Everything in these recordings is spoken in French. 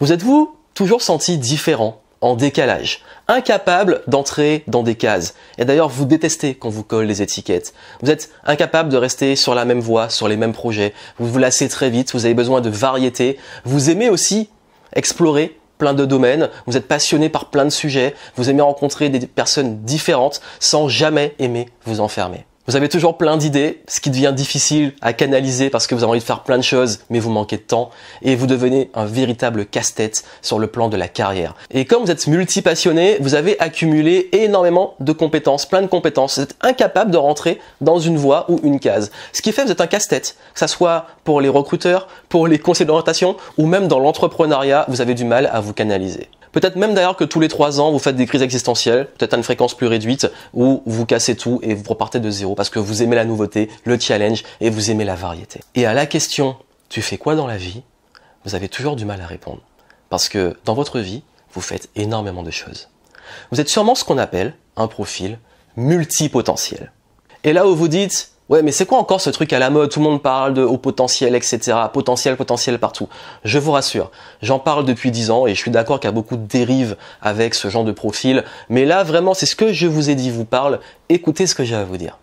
Vous êtes-vous toujours senti différent, en décalage, incapable d'entrer dans des cases Et d'ailleurs, vous détestez qu'on vous colle les étiquettes. Vous êtes incapable de rester sur la même voie, sur les mêmes projets. Vous vous lassez très vite, vous avez besoin de variété. Vous aimez aussi explorer plein de domaines, vous êtes passionné par plein de sujets, vous aimez rencontrer des personnes différentes sans jamais aimer vous enfermer. Vous avez toujours plein d'idées, ce qui devient difficile à canaliser parce que vous avez envie de faire plein de choses, mais vous manquez de temps et vous devenez un véritable casse-tête sur le plan de la carrière. Et comme vous êtes multipassionné, vous avez accumulé énormément de compétences, plein de compétences. Vous êtes incapable de rentrer dans une voie ou une case. Ce qui fait que vous êtes un casse-tête, que ça soit pour les recruteurs, pour les conseillers d'orientation ou même dans l'entrepreneuriat, vous avez du mal à vous canaliser. Peut-être même d'ailleurs que tous les trois ans, vous faites des crises existentielles, peut-être à une fréquence plus réduite, où vous cassez tout et vous repartez de zéro parce que vous aimez la nouveauté, le challenge et vous aimez la variété. Et à la question, tu fais quoi dans la vie Vous avez toujours du mal à répondre. Parce que dans votre vie, vous faites énormément de choses. Vous êtes sûrement ce qu'on appelle un profil multipotentiel. Et là où vous dites, Ouais, mais c'est quoi encore ce truc à la mode Tout le monde parle de haut potentiel, etc. Potentiel, potentiel partout. Je vous rassure, j'en parle depuis 10 ans et je suis d'accord qu'il y a beaucoup de dérives avec ce genre de profil. Mais là, vraiment, c'est ce que je vous ai dit vous parle. Écoutez ce que j'ai à vous dire.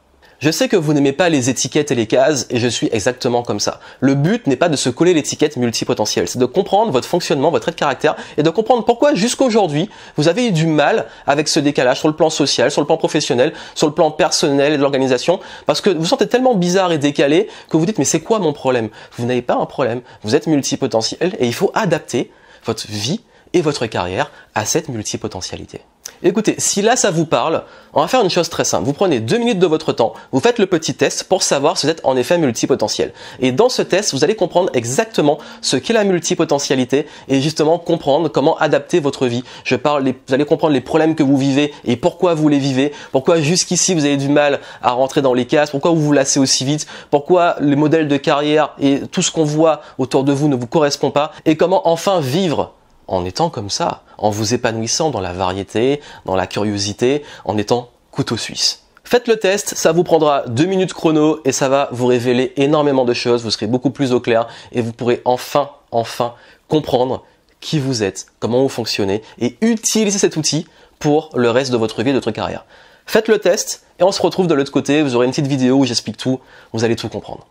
Je sais que vous n'aimez pas les étiquettes et les cases, et je suis exactement comme ça. Le but n'est pas de se coller l'étiquette multipotentielle, c'est de comprendre votre fonctionnement, votre trait de caractère, et de comprendre pourquoi jusqu'aujourd'hui, vous avez eu du mal avec ce décalage sur le plan social, sur le plan professionnel, sur le plan personnel et de l'organisation, parce que vous, vous sentez tellement bizarre et décalé que vous dites mais c'est quoi mon problème Vous n'avez pas un problème, vous êtes multipotentiel, et il faut adapter votre vie et votre carrière à cette multipotentialité. Écoutez, si là ça vous parle, on va faire une chose très simple. Vous prenez deux minutes de votre temps, vous faites le petit test pour savoir si vous êtes en effet multipotentiel. Et dans ce test, vous allez comprendre exactement ce qu'est la multipotentialité et justement comprendre comment adapter votre vie. Je parle, vous allez comprendre les problèmes que vous vivez et pourquoi vous les vivez, pourquoi jusqu'ici vous avez du mal à rentrer dans les cases, pourquoi vous vous lassez aussi vite, pourquoi les modèles de carrière et tout ce qu'on voit autour de vous ne vous correspond pas et comment enfin vivre en étant comme ça, en vous épanouissant dans la variété, dans la curiosité, en étant couteau suisse. Faites le test, ça vous prendra deux minutes chrono et ça va vous révéler énormément de choses, vous serez beaucoup plus au clair et vous pourrez enfin, enfin comprendre qui vous êtes, comment vous fonctionnez et utiliser cet outil pour le reste de votre vie et de votre carrière. Faites le test et on se retrouve de l'autre côté, vous aurez une petite vidéo où j'explique tout, vous allez tout comprendre.